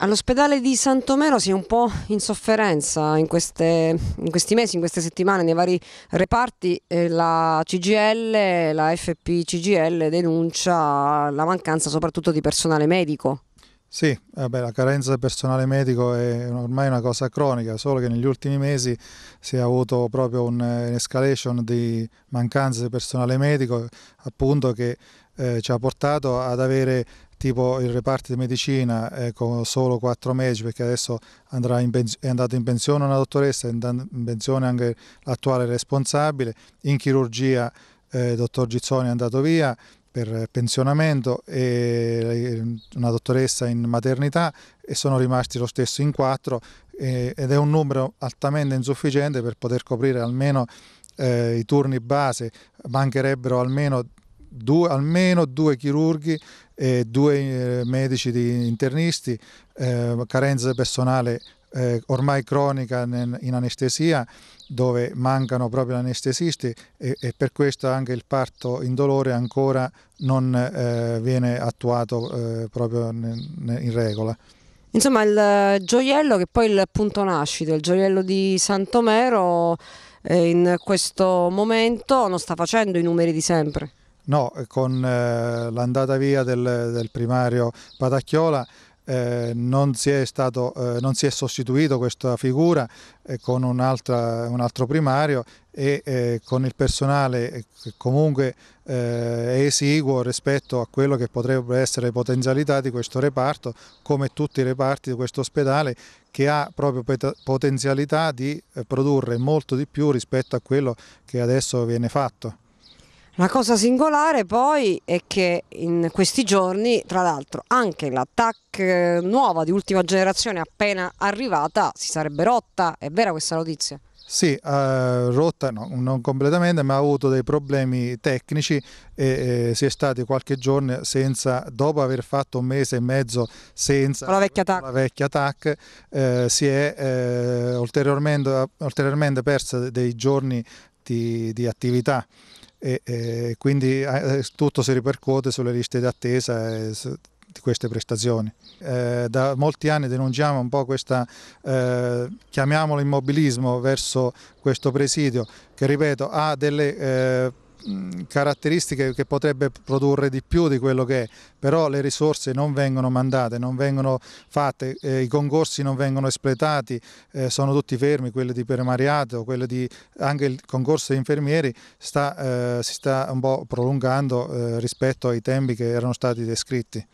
All'ospedale di Santomero si è un po' in sofferenza in, queste, in, questi mesi, in queste settimane, nei vari reparti. La CGL, la FPCGL denuncia la mancanza soprattutto di personale medico. Sì, vabbè, la carenza del personale medico è ormai una cosa cronica, solo che negli ultimi mesi si è avuto proprio un'escalation eh, di mancanza di personale medico, appunto che eh, ci ha portato ad avere tipo il reparto di medicina eh, con solo quattro medici perché adesso in è andata in pensione una dottoressa, è andata in pensione anche l'attuale responsabile, in chirurgia eh, il dottor Gizzoni è andato via per pensionamento e eh, una dottoressa in maternità e sono rimasti lo stesso in quattro eh, ed è un numero altamente insufficiente per poter coprire almeno eh, i turni base, mancherebbero almeno due, almeno due chirurghi e due eh, medici di internisti, eh, carenze personale eh, ormai cronica in anestesia dove mancano proprio gli anestesisti e, e, per questo anche il parto indolore ancora non eh, viene attuato eh, proprio in regola. Insomma il eh, gioiello che poi è il punto nascita, il gioiello di Santomero eh, in questo momento non sta facendo i numeri di sempre. No, eh, con eh, l'andata via del, del primario Patacchiola eh, non, si stato, eh, non, si è sostituito questa figura eh, con un, altro primario e eh, con il personale eh, che comunque è esiguo rispetto a quello che potrebbero essere le potenzialità di questo reparto, come tutti i reparti di questo ospedale che ha proprio potenzialità di produrre molto di più rispetto a quello che adesso viene fatto. La cosa singolare poi è che in questi giorni, tra l'altro, anche la TAC eh, nuova di ultima generazione appena arrivata si sarebbe rotta, è vera questa notizia? Sì, eh, rotta no, non completamente, ma ha avuto dei problemi tecnici e eh, si è stati qualche giorno senza, dopo aver fatto un mese e mezzo senza la vecchia TAC, la vecchia TAC eh, si è eh, ulteriormente, ulteriormente persa dei giorni di, di attività e, e quindi tutto si ripercuote sulle liste d'attesa di queste prestazioni. Eh, da molti anni denunciamo un po' questo, eh, chiamiamolo immobilismo verso questo presidio che ripeto ha delle eh, caratteristiche che potrebbe produrre di più di quello che è, però le risorse non vengono mandate, non vengono fatte, eh, i concorsi non vengono espletati, eh, sono tutti fermi, quelli di primariato, quelli di, anche il concorso di infermieri sta, eh, si sta un po' prolungando eh, rispetto ai tempi che erano stati descritti.